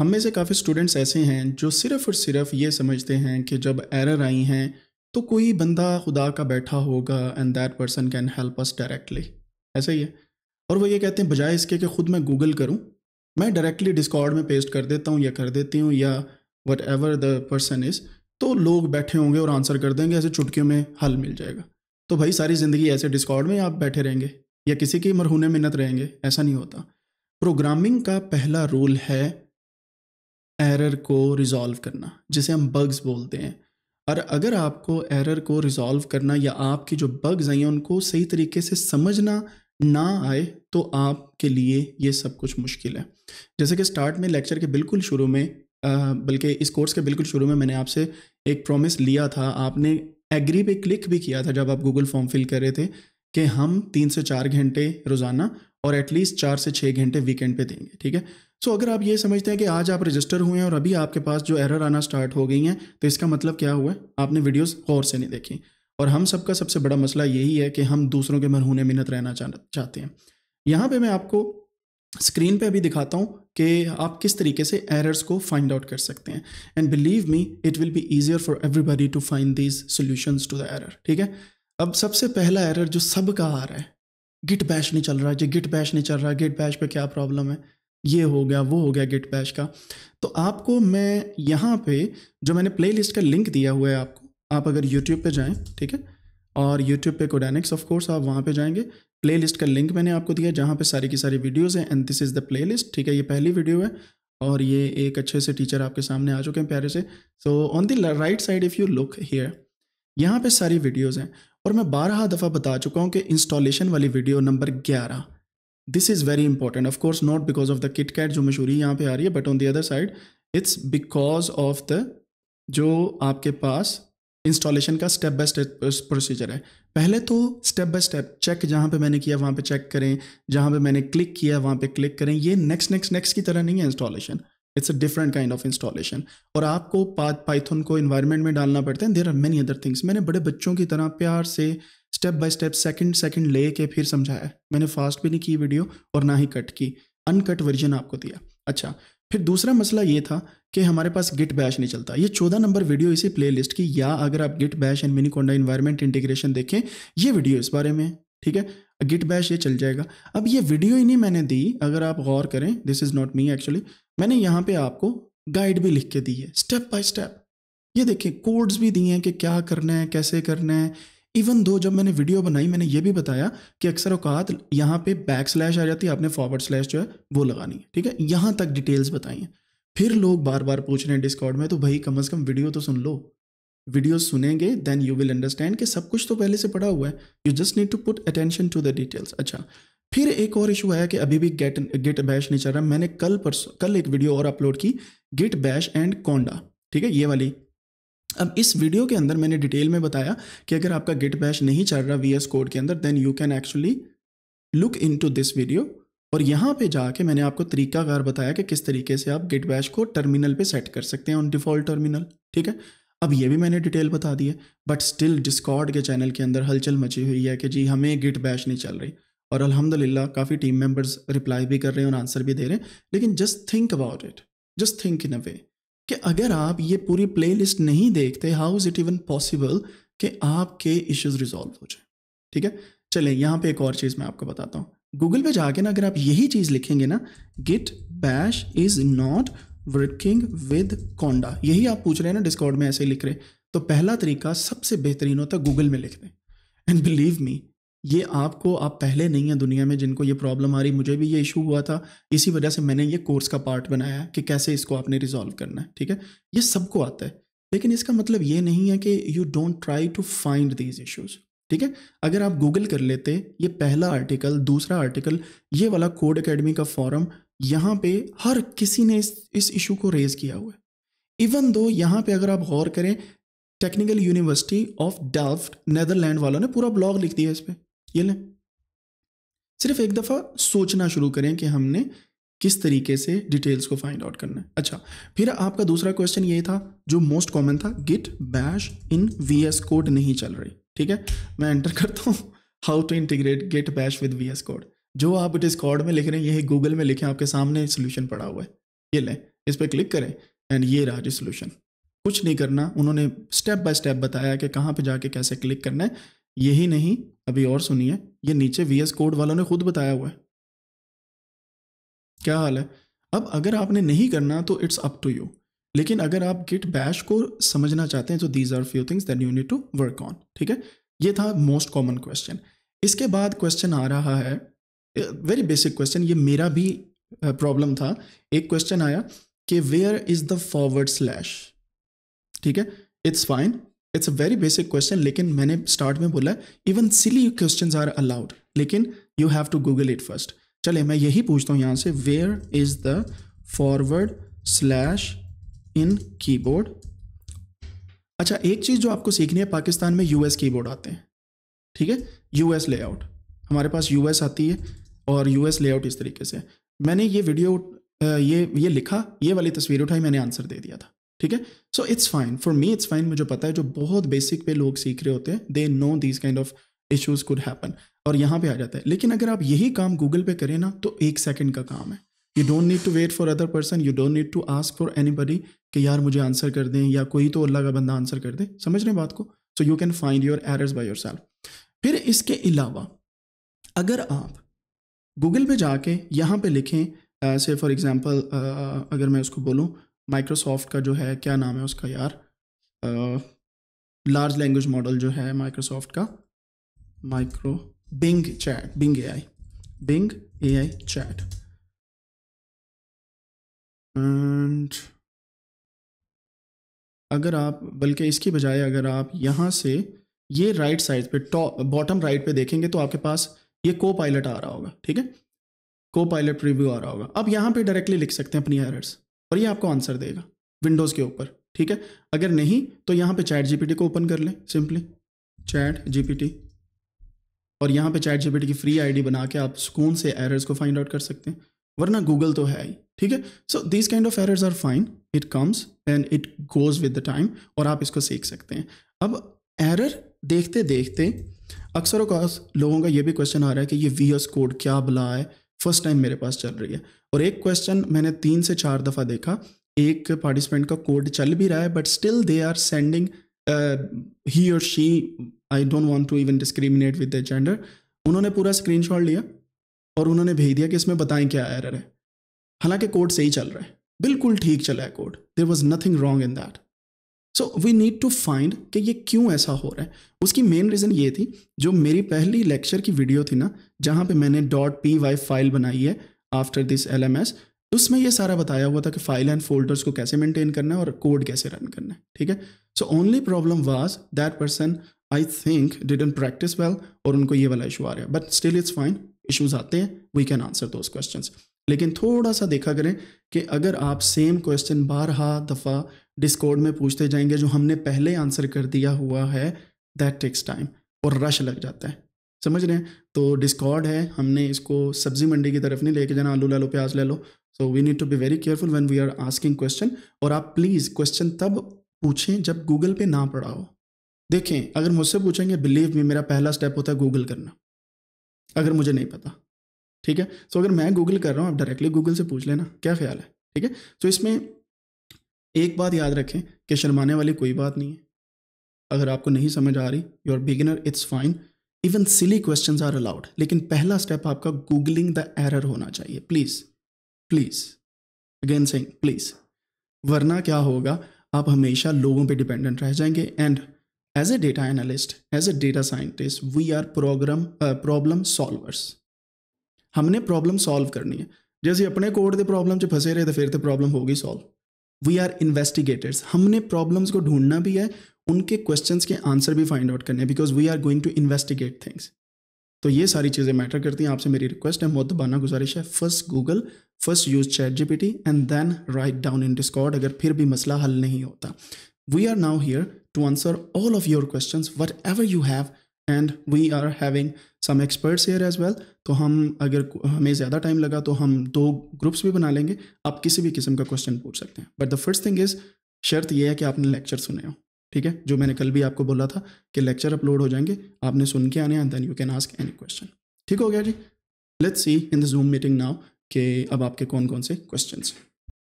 हम में से काफ़ी स्टूडेंट्स ऐसे हैं जो सिर्फ़ और सिर्फ ये समझते हैं कि जब एरर आई हैं तो कोई बंदा खुदा का बैठा होगा and that person can help us directly ऐसा ही है और वो ये कहते हैं बजाय इसके कि खुद मैं गूगल करूँ मैं डायरेक्टली डिस्कॉर्ड में पेस्ट कर देता हूँ या कर देती हूँ या whatever the person is तो लोग बैठे होंगे और आंसर कर देंगे ऐसे चुटकियों में हल मिल जाएगा तो भाई सारी ज़िंदगी ऐसे डिस्कॉर्ड में आप बैठे रहेंगे या किसी की मरहूने मिन्नत रहेंगे ऐसा नहीं होता प्रोग्रामिंग का पहला रूल है एरर को रिज़ॉल्व करना जिसे हम बग्स बोलते हैं और अगर आपको एरर को रिज़ॉल्व करना या आपकी जो बग्स आई हैं उनको सही तरीके से समझना ना आए तो आपके लिए ये सब कुछ मुश्किल है जैसे कि स्टार्ट में लेक्चर के बिल्कुल शुरू में बल्कि इस कोर्स के बिल्कुल शुरू में मैंने आपसे एक प्रॉमिस लिया था आपने एग्री पे क्लिक भी किया था जब आप गूगल फॉर्म फिल कर रहे थे कि हम तीन से चार घंटे रोज़ाना और एटलीस्ट चार से छः घंटे वीकेंड पे देंगे ठीक है सो अगर आप ये समझते हैं कि आज आप रजिस्टर हुए हैं और अभी आपके पास जो एरर आना स्टार्ट हो गई हैं तो इसका मतलब क्या हुआ है आपने वीडियोस गौर से नहीं देखी और हम सबका सबसे बड़ा मसला यही है कि हम दूसरों के मरहूने मिन्नत रहना चाहते हैं यहाँ पे मैं आपको स्क्रीन पे अभी दिखाता हूँ कि आप किस तरीके से एरर्स को फाइंड आउट कर सकते हैं and believe me it will be easier for everybody to find these solutions to the error ठीक है अब सबसे पहला एरर जो सब का आ रहा है गिट बैश नहीं चल रहा है जो गिट बैश नहीं चल रहा है गिट बैश पे क्या प्रॉब्लम है ये हो गया वो हो गया गिट बैश का तो आपको मैं यहाँ पे जो मैंने प्लेलिस्ट का लिंक दिया हुआ है आपको आप अगर यूट्यूब पे जाएं ठीक है और यूट्यूब पे कोडानिक्स ऑफ कोर्स आप वहाँ पे जाएंगे प्लेलिस्ट का लिंक मैंने आपको दिया जहाँ पे सारी की सारी वीडियोज़ हैं and this is the play ठीक है ये पहली वीडियो है और ये एक अच्छे से टीचर आपके सामने आ चुके हैं प्यारे से so on the right side if you look here यहाँ पे सारी वीडियोज़ हैं और मैं बारह दफ़ा बता चुका हूँ कि इंस्टॉलेशन वाली वीडियो नंबर ग्यारह this is very important of course not because of the KitKat जो मशहूरी यहाँ पे आ रही है but on the other side it's because of the जो आपके पास इंस्टॉलेशन का स्टेप बाय स्टेप प्रोसीजर है पहले तो स्टेप बाय स्टेप चेक जहाँ पे मैंने किया वहाँ पे चेक करें जहाँ पे मैंने क्लिक किया वहाँ पे क्लिक करें ये नेक्स्ट नेक्स्ट नेक्स्ट की तरह नहीं है installation it's a different kind of installation और आपको पाथ पाइथन को इन्वायरमेंट में डालना पड़ता है there are many other things मैंने बड़े बच्चों की तरह प्यार से step by step second second ले के फिर समझाया मैंने फास्ट भी नहीं की वीडियो और ना ही कट की अनकट वर्जन आपको दिया अच्छा फिर दूसरा मसला ये था कि हमारे पास गिट बैश नहीं चलता ये चौदह नंबर वीडियो इसी प्लेलिस्ट की या अगर आप Git Bash and Miniconda environment integration देखें ये वीडियो इस बारे में ठीक है गिट बैश ये चल जाएगा अब ये वीडियो ही नहीं मैंने दी अगर आप गौर करें this is not me actually मैंने यहाँ पे आपको गाइड भी लिख के दी है स्टेप बाय स्टेप ये देखें कोड्स भी दिए हैं कि क्या करना है कैसे करना है इवन दो जब मैंने वीडियो बनाई मैंने ये भी बताया कि अक्सर अवकात यहाँ पे बैक स्लैश आ जाती है आपने फॉरवर्ड स्लैश जो है वो लगानी है ठीक है यहाँ तक डिटेल्स बताई हैं फिर लोग बार बार पूछ रहे हैं डिस्कॉर्ड में तो भाई कम अज़ कम वीडियो तो सुन लो वीडियो सुनेंगे देन यू विल अंडरस्टैंड कि सब कुछ तो पहले से पड़ा हुआ है you just need to put attention to the details अच्छा फिर एक और इशू आया कि अभी भी गेट गिट बैश नहीं चल रहा मैंने कल परसों कल एक वीडियो और अपलोड की गिट बैश एंड कोंडा ठीक है ये वाली अब इस वीडियो के अंदर मैंने डिटेल में बताया कि अगर आपका गिट बैश नहीं चल रहा वी एस कोड के अंदर then you can actually look into this video और यहाँ पे जाके मैंने आपको तरीकाकार बताया कि किस तरीके से आप गिट बैश को टर्मिनल पे सेट कर सकते हैं ऑन डिफ़ॉल्ट टर्मिनल ठीक है अब ये भी मैंने डिटेल बता दी है बट स्टिल डिस्कॉर्ड के चैनल के अंदर हलचल मची हुई है कि जी हमें गिट बैश नहीं चल रही और लाला काफ़ी टीम मेम्बर्स रिप्लाई भी कर रहे हैं और आंसर भी दे रहे हैं लेकिन just think about it just think in a way कि अगर आप ये पूरी प्लेलिस्ट नहीं देखते how is it even possible कि आपके इश्यूज रिजॉल्व हो जाए ठीक है चले यहाँ पे एक और चीज़ मैं आपको बताता हूँ गूगल पे जाके ना अगर आप यही चीज़ लिखेंगे ना Git Bash is not working with Conda यही आप पूछ रहे हैं ना डिस्कॉर्ड में ऐसे लिख रहे तो पहला तरीका सबसे बेहतरीन होता है गूगल में लिख दें एंड बिलीव मी ये आपको आप पहले नहीं हैं दुनिया में जिनको ये प्रॉब्लम आ रही मुझे भी ये इशू हुआ था इसी वजह से मैंने ये कोर्स का पार्ट बनाया कि कैसे इसको आपने रिजॉल्व करना है ठीक है ये सबको आता है लेकिन इसका मतलब ये नहीं है कि you don't try to find these issues ठीक है अगर आप गूगल कर लेते ये पहला आर्टिकल दूसरा आर्टिकल ये वाला कोड अकेडमी का फॉरम यहाँ पे हर किसी ने इस इस इशू को रेज़ किया हुआ है इवन दो यहाँ पे अगर आप गौर करें Technical University of Delft Netherland वालों ने पूरा ब्लॉग लिख दिया इस पर ये लें सिर्फ एक दफ़ा सोचना शुरू करें कि हमने किस तरीके से डिटेल्स को फाइंड आउट करना है अच्छा फिर आपका दूसरा क्वेश्चन ये था जो मोस्ट कॉमन था Git Bash in V S code नहीं चल रही ठीक है मैं एंटर करता हूँ how to integrate Git Bash with V S code जो आप डिस्कॉर्ड में लिख रहे हैं यही गूगल में लिखें आपके सामने सोल्यूशन पड़ा हुआ है ये लें इस पर क्लिक करें एंड ये रहा जी सोल्यूशन कुछ नहीं करना उन्होंने स्टेप बाय स्टेप बताया कि कहाँ पे जाके कैसे क्लिक करना है यही नहीं अभी और सुनिए ये नीचे वी एस कोड वालों ने खुद बताया हुआ है क्या हाल है अब अगर आपने नहीं करना तो इट्स अप टू यू लेकिन अगर आप गिट बैश को समझना चाहते हैं तो these are few things that you need to work on ठीक है ये था मोस्ट कॉमन क्वेश्चन इसके बाद क्वेश्चन आ रहा है वेरी बेसिक क्वेश्चन ये मेरा भी प्रॉब्लम था एक क्वेश्चन आया कि where is the forward slash ठीक है it's fine it's a very basic question लेकिन मैंने स्टार्ट में बोला even silly question are allowed लेकिन you have to Google it first चले मैं यही पूछता हूँ यहाँ से where is the forward slash in keyboard अच्छा एक चीज़ जो आपको सीखनी है पाकिस्तान में यूएस कीबोर्ड आते हैं ठीक है यूएस लेआउट हमारे पास यूएस आती है और यूएस लेआउट इस तरीके से मैंने ये वीडियो ये ये लिखा ये वाली तस्वीर उठाई मैंने आंसर दे दिया था ठीक है so it's fine for me it's fine मुझे पता है जो बहुत बेसिक पे लोग सीख रहे होते हैं they know these kind of issues could happen और यहाँ पे आ जाता है लेकिन अगर आप यही काम गूगल पे करें ना तो एक सेकंड का काम है you don't need to wait for other person you don't need to ask for anybody कि यार मुझे आंसर कर दें या कोई तो अल्लाह का बंदा आंसर कर दे समझ रहे बात को so you can find your errors by yourself फिर इसके अलावा अगर आप गूगल पे जाके यहाँ पे लिखें से फॉर एग्ज़ाम्पल अगर मैं उसको बोलूँ माइक्रोसॉफ्ट का जो है क्या नाम है उसका यार लार्ज लैंग्वेज मॉडल जो है माइक्रोसॉफ्ट का micro Bing chat Bing A I Bing A I chat and अगर आप बल्कि इसकी बजाय अगर आप यहाँ से ये राइट साइड पे टॉप बॉटम राइट पे देखेंगे तो आपके पास ये को पायलट आ रहा होगा ठीक है को पायलट रिव्यू आ रहा होगा अब यहाँ पे डायरेक्टली लिख सकते हैं अपनी एरर्स और ये आपको आंसर देगा विंडोज़ के ऊपर ठीक है अगर नहीं तो यहाँ पे चैट जीपीटी को ओपन कर लें सिंपली चैट जीपीटी और यहाँ पे चैट जीपीटी की फ्री आईडी बना के आप सुकून से एरर्स को फाइंड आउट कर सकते हैं वरना गूगल तो है ही ठीक है so this kind of errors are fine it comes and it goes with the time और आप इसको सीख सकते हैं अब एरर देखते देखते अक्सर लोगों का ये भी क्वेश्चन आ रहा है कि ये वी कोड क्या बुला है फर्स्ट टाइम मेरे पास चल रही है और एक क्वेश्चन मैंने तीन से चार दफ़ा देखा एक पार्टिसिपेंट का कोड चल भी रहा है but still they are sending he और she I don't want to even discriminate with the gender उन्होंने पूरा स्क्रीन लिया और उन्होंने भेज दिया कि इसमें बताएं क्या एरर है हालांकि कोड सही चल रहा है बिल्कुल ठीक चला है code there was nothing wrong in that so we need to find कि ये क्यों ऐसा हो रहा है उसकी मेन रीज़न ये थी जो मेरी पहली लेक्चर की वीडियो थी ना जहाँ पे मैंने डॉट पी वाई फाइल बनाई है after this L M S उसमें यह सारा बताया हुआ था कि फाइल एंड फोल्डर्स को कैसे मेंटेन करना है और कोड कैसे रन करना है ठीक है so only problem was that person I think didn't practice well और उनको ये वाला इशू आ रहा है but still it's fine issues आते हैं we can answer those question लेकिन थोड़ा सा देखा करें कि अगर आप सेम क्वेश्चन बारहा दफ़ा डिस्कॉर्ड में पूछते जाएंगे जो हमने पहले आंसर कर दिया हुआ है दैट टेक्स टाइम और रश लग जाता है समझ रहे हैं तो डिस्कॉर्ड है हमने इसको सब्जी मंडी की तरफ नहीं लेके जाना आलू ले लो प्याज ले लो so we need to be very careful when we are asking question और आप प्लीज़ क्वेश्चन तब पूछें जब गूगल पे ना पढ़ा हो देखें अगर मुझसे पूछेंगे बिलीव में मेरा पहला स्टेप होता है गूगल करना अगर मुझे नहीं पता ठीक है सो so, अगर मैं गूगल कर रहा हूँ आप डायरेक्टली गूगल से पूछ लेना क्या ख्याल है ठीक है तो so, इसमें एक बात याद रखें कि शर्माने वाली कोई बात नहीं है अगर आपको नहीं समझ आ रही you are beginner it's fine even silly question are allowed लेकिन पहला स्टेप आपका गूगलिंग द एरर होना चाहिए please please again sing please वरना क्या होगा आप हमेशा लोगों पे डिपेंडेंट रह जाएंगे and as a data analyst as a data scientist we are program problem solvers हमने प्रॉब्लम सॉल्व करनी है जैसे अपने कोड के प्रॉब्लम से फंसे रहे तो फिर तो प्रॉब्लम होगी सॉल्व वी आर इन्वेस्टिगेटर्स हमने प्रॉब्लम्स को ढूंढना भी है उनके क्वेश्चंस के आंसर भी फाइंड आउट करने because we are going to investigate things तो ये सारी चीज़ें मैटर करती हैं आपसे मेरी रिक्वेस्ट है बाना गुजारिश है first Google first use chat GPT and then write down in Discord अगर फिर भी मसला हल नहीं होता we are now here to answer all of your question whatever you have and we are having some experts here as well तो हम अगर हमें ज़्यादा टाइम लगा तो हम दो ग्रुप्स भी बना लेंगे आप किसी भी किस्म का क्वेश्चन पूछ सकते हैं but the first thing is शर्त यह है कि आपने लेक्चर सुने हो ठीक है जो मैंने कल भी आपको बोला था कि लेक्चर अपलोड हो जाएंगे आपने सुन के आने and then you can ask any question ठीक हो गया जी let's see in the Zoom meeting now कि अब आपके कौन कौन से क्वेश्चन हैं